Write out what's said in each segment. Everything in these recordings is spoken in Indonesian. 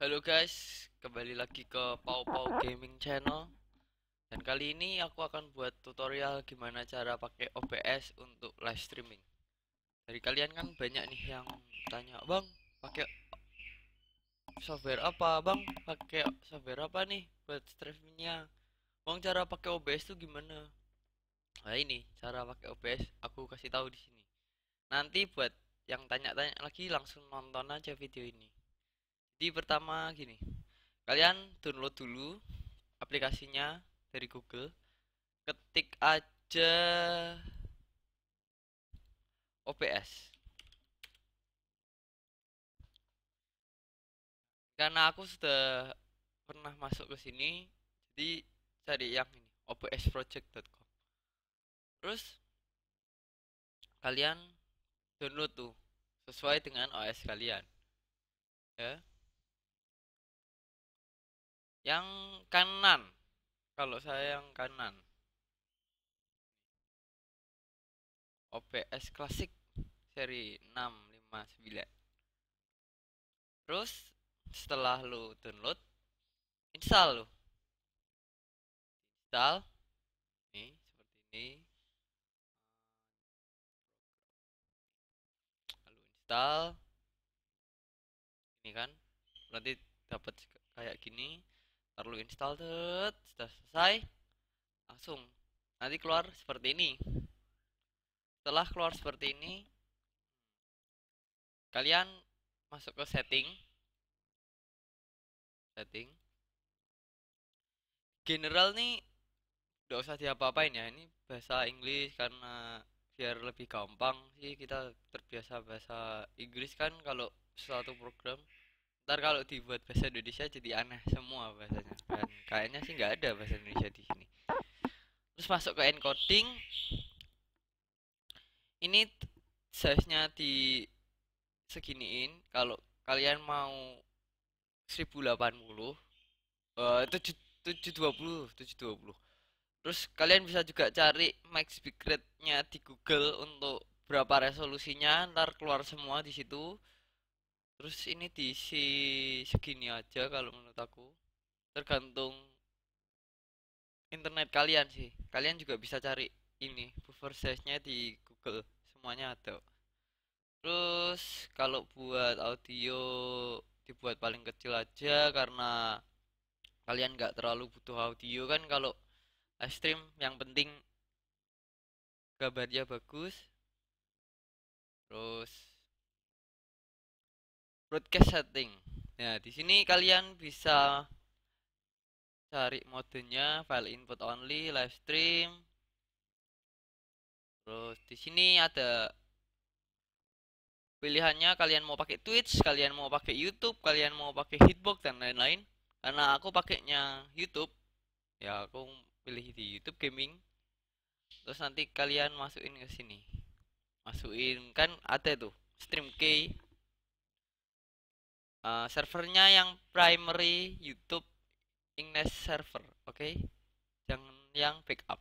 Halo guys, kembali lagi ke Pau Pau Gaming Channel Dan kali ini aku akan buat tutorial gimana cara pakai OBS untuk live streaming Dari kalian kan banyak nih yang tanya Bang, pakai software apa? Bang, pakai software apa nih buat streamingnya? Bang, cara pakai OBS tuh gimana? Nah ini, cara pakai OBS aku kasih tahu di sini. Nanti buat yang tanya-tanya lagi langsung nonton aja video ini jadi pertama gini, kalian download dulu aplikasinya dari Google, ketik aja OBS. Karena aku sudah pernah masuk ke sini, jadi cari yang ini obsproject.com. Terus kalian download tuh sesuai dengan OS kalian. Ya yang kanan kalau saya yang kanan OPS klasik seri 659 terus setelah lu download install lu install ini seperti ini lalu install ini kan nanti dapat kayak gini ntar lu install tet sudah selesai langsung nanti keluar seperti ini setelah keluar seperti ini kalian masuk ke setting setting general nih nggak usah diapa-apain ya ini bahasa Inggris karena biar lebih gampang sih kita terbiasa bahasa Inggris kan kalau suatu program ntar kalau dibuat bahasa Indonesia jadi aneh semua bahasanya dan kayaknya sih nggak ada bahasa Indonesia di sini terus masuk ke encoding ini size-nya di seginiin kalau kalian mau 1080 uh, 720 720 terus kalian bisa juga cari max bitrate-nya di Google untuk berapa resolusinya ntar keluar semua di situ terus ini diisi segini aja kalau menurut aku tergantung internet kalian sih kalian juga bisa cari ini buffer size nya di google semuanya ada terus kalau buat audio dibuat paling kecil aja karena kalian nggak terlalu butuh audio kan kalau live stream yang penting gambarnya bagus terus broadcast setting nah di sini kalian bisa cari modenya file input only live stream terus di sini ada pilihannya kalian mau pakai Twitch kalian mau pakai YouTube kalian mau pakai Hitbox dan lain-lain karena aku pakainya YouTube ya aku pilih di YouTube gaming terus nanti kalian masukin ke sini masukin kan ada tuh stream key uh, servernya yang primary YouTube Ignis server oke okay? jangan yang backup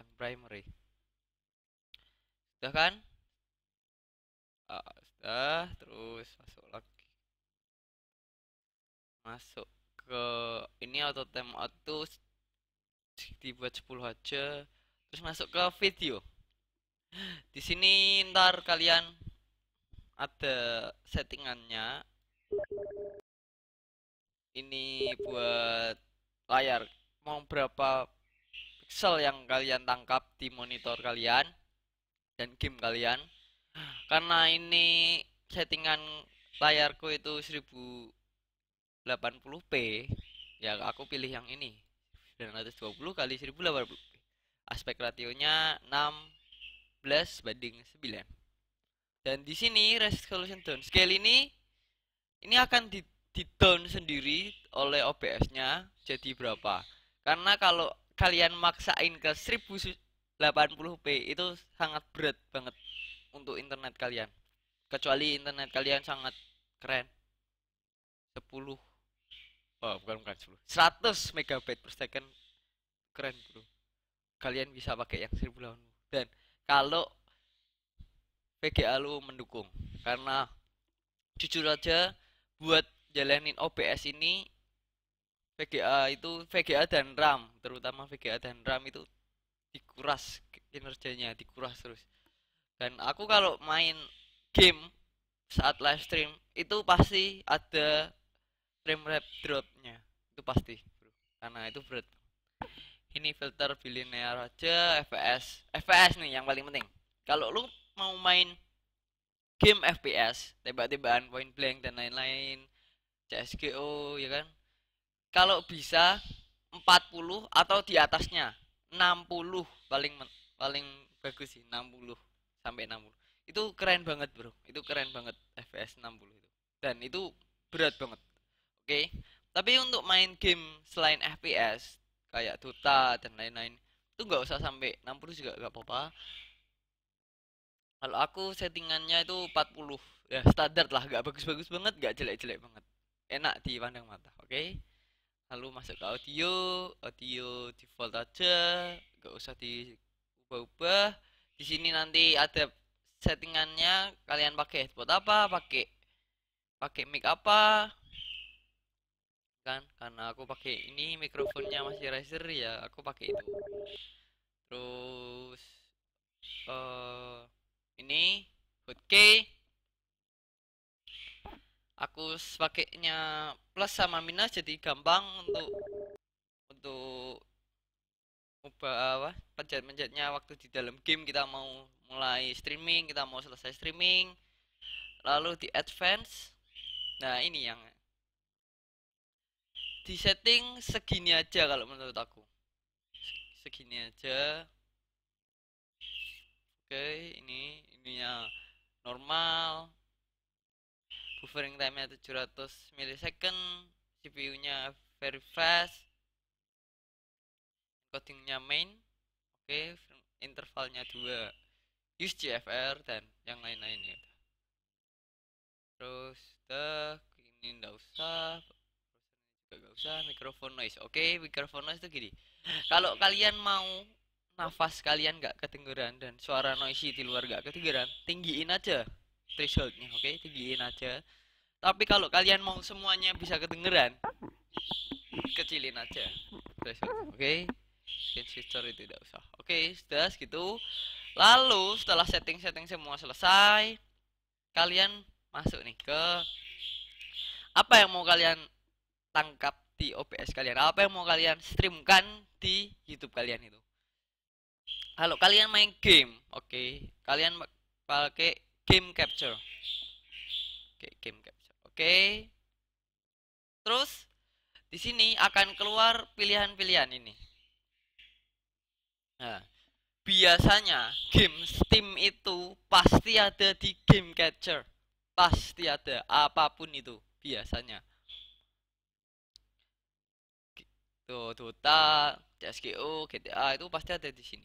yang primary sudah kan uh, sudah terus masuk lagi masuk ke ini auto time auto dibuat 10 aja terus masuk ke video di sini ntar kalian ada settingannya ini buat layar mau berapa pixel yang kalian tangkap di monitor kalian dan game kalian karena ini settingan layarku itu 1080p ya aku pilih yang ini 920 kali 1080p aspek rationya 16 banding 9 dan di sini resolution downscale ini ini akan di, di down sendiri oleh OBS-nya jadi berapa karena kalau kalian maksain ke 1080p itu sangat berat banget untuk internet kalian kecuali internet kalian sangat keren 10 oh bukan bukan 10 100 megabyte per second keren bro kalian bisa pakai yang 1080 dan kalau VGA lu mendukung karena jujur aja buat jalanin OBS ini VGA itu VGA dan RAM terutama VGA dan RAM itu dikuras kinerjanya dikuras terus dan aku kalau main game saat live stream itu pasti ada frame rate dropnya itu pasti bro karena itu berat ini filter bilinear aja FPS FPS nih yang paling penting kalau lu mau main game FPS tembak-tembakan point blank dan lain-lain CSGO ya kan kalau bisa 40 atau di atasnya 60 paling paling bagus sih 60 sampai 60 itu keren banget bro itu keren banget FPS 60 itu dan itu berat banget oke okay? tapi untuk main game selain FPS kayak Dota dan lain-lain itu nggak usah sampai 60 juga nggak apa-apa kalau aku settingannya itu 40 ya standar lah, gak bagus-bagus banget, gak jelek-jelek banget. Enak dipandang mata, oke? Okay? Lalu masuk ke audio, audio default aja, gak usah diubah-ubah. Di sini nanti ada settingannya kalian pakai headphone apa, pakai pakai mic apa, kan karena aku pakai ini mikrofonnya masih Razer ya aku pakai itu terus eh uh, ini hotkey aku sepaketnya plus sama minus jadi gampang untuk untuk ubah apa pencet-pencetnya waktu di dalam game kita mau mulai streaming kita mau selesai streaming lalu di advance nah ini yang di setting segini aja kalau menurut aku segini aja Oke ini ininya normal buffering time-nya 700 millisecond CPU-nya very fast Encoding-nya main oke okay, intervalnya 2. use GFR dan yang lain-lain ya terus tak ini ndak usah juga nggak usah mikrofon noise oke okay, mikrofon noise itu gini kalau kalian mau nafas kalian gak ketinggalan dan suara noisy di luar gak ketinggalan tinggiin aja thresholdnya oke okay? tinggiin aja tapi kalau kalian mau semuanya bisa ketinggalan kecilin aja threshold oke okay? change itu tidak usah oke okay, sudah segitu lalu setelah setting-setting semua selesai kalian masuk nih ke apa yang mau kalian tangkap di OBS kalian apa yang mau kalian streamkan di YouTube kalian itu kalau kalian main game. Oke, okay. kalian pakai game capture. Oke, okay, game capture. Oke. Okay. Terus di sini akan keluar pilihan-pilihan ini. Nah, biasanya game Steam itu pasti ada di game capture. Pasti ada apapun itu biasanya. Tuh, Dota, CSGO, GTA itu pasti ada di sini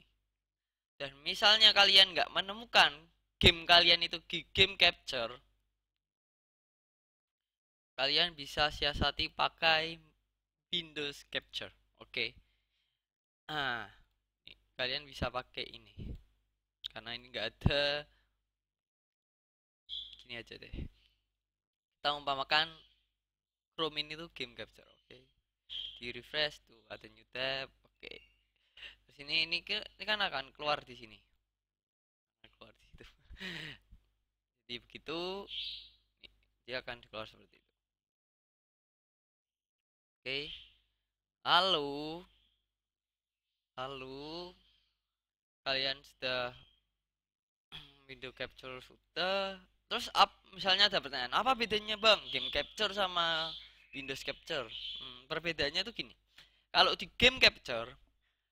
dan misalnya kalian nggak menemukan game kalian itu game capture kalian bisa siasati pakai Windows Capture oke okay. ah kalian bisa pakai ini karena ini nggak ada gini aja deh kita umpamakan Chrome ini tuh game capture oke okay. di refresh tuh ada new tab oke okay sini ini ke ini kan akan keluar di sini keluar di situ jadi begitu dia akan keluar seperti itu oke lalu lalu kalian sudah window capture sudah terus up misalnya ada pertanyaan apa bedanya bang game capture sama Windows capture hmm, perbedaannya tuh gini kalau di game capture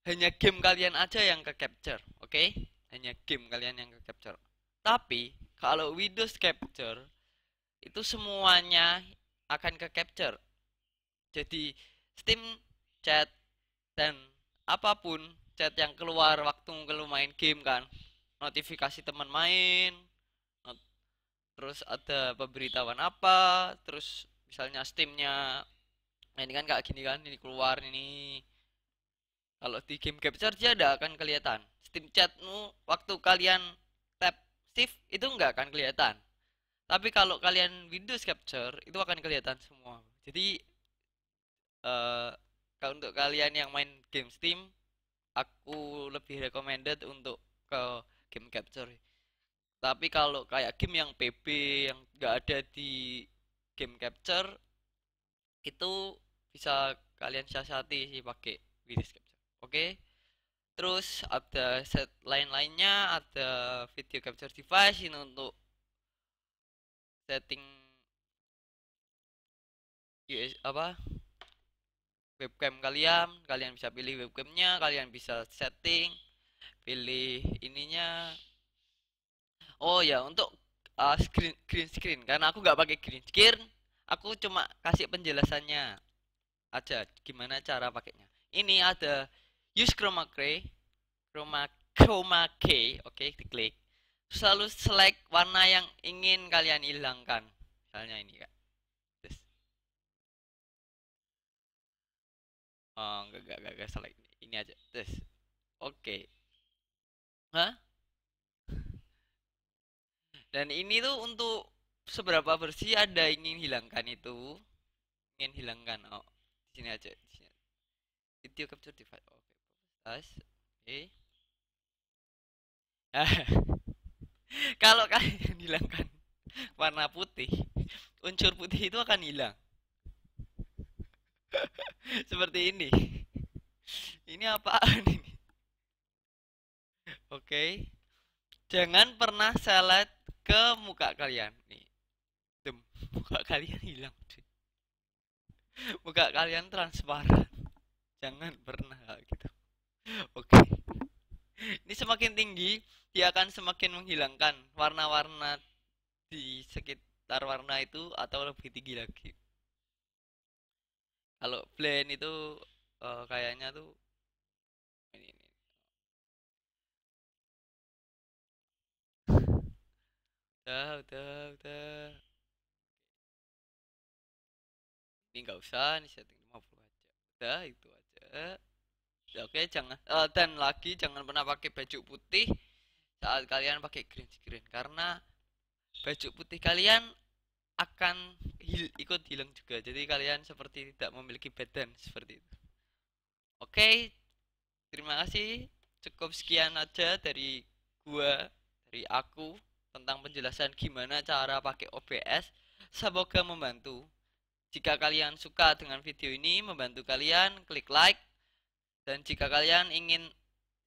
hanya game kalian aja yang ke capture oke okay? hanya game kalian yang ke capture tapi kalau Windows capture itu semuanya akan ke capture jadi Steam chat dan apapun chat yang keluar waktu kalau main game kan notifikasi teman main not terus ada pemberitahuan apa terus misalnya Steamnya ini kan kayak gini kan ini keluar ini kalau di game capture dia tidak akan kelihatan Steam chatmu waktu kalian tap shift itu nggak akan kelihatan tapi kalau kalian Windows capture itu akan kelihatan semua jadi uh, kalau untuk kalian yang main game Steam aku lebih recommended untuk ke game capture tapi kalau kayak game yang PB yang nggak ada di game capture itu bisa kalian siasati sih pakai Windows capture oke okay? terus ada set lain-lainnya ada video capture device ini untuk setting US apa webcam kalian kalian bisa pilih webcamnya kalian bisa setting pilih ininya oh ya untuk uh, screen green screen karena aku nggak pakai green screen aku cuma kasih penjelasannya aja gimana cara pakainya ini ada Use chroma key, chroma chroma key, oke okay, diklik. Selalu select warna yang ingin kalian hilangkan. Misalnya ini kak. Ya. Terus. Oh, enggak, enggak, enggak, enggak select ini ini aja. Terus. Oke. Okay. Hah? Dan ini tuh untuk seberapa bersih ada ingin hilangkan itu ingin hilangkan oh di sini aja di sini. video capture device oh, oke guys oke eh? okay. kalau kalian hilangkan warna putih unsur putih itu akan hilang seperti ini ini apaan ini oke jangan pernah salat ke muka kalian nih Dem, muka kalian hilang muka kalian transparan jangan pernah gitu Oke. Okay. Ini semakin tinggi, dia akan semakin menghilangkan warna-warna di sekitar warna itu atau lebih tinggi lagi. Kalau blend itu uh, kayaknya tuh ini, ini. Udah, udah, udah. Ini enggak usah, ini setting 50 aja. Udah, itu aja. Ya, oke jangan uh, dan lagi jangan pernah pakai baju putih saat kalian pakai green screen karena baju putih kalian akan hil ikut hilang juga jadi kalian seperti tidak memiliki badan seperti itu oke okay, terima kasih cukup sekian aja dari gua dari aku tentang penjelasan gimana cara pakai OBS semoga membantu jika kalian suka dengan video ini membantu kalian klik like dan jika kalian ingin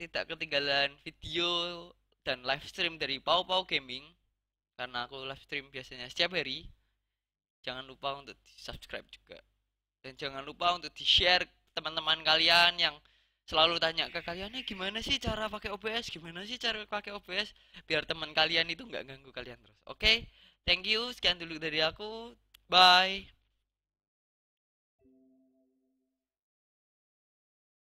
tidak ketinggalan video dan live stream dari Pau Pau Gaming, karena aku live stream biasanya setiap hari, jangan lupa untuk di subscribe juga. Dan jangan lupa untuk di share teman-teman kalian yang selalu tanya ke kalian ya gimana sih cara pakai OBS gimana sih cara pakai OBS biar teman kalian itu nggak ganggu kalian terus oke okay? thank you sekian dulu dari aku bye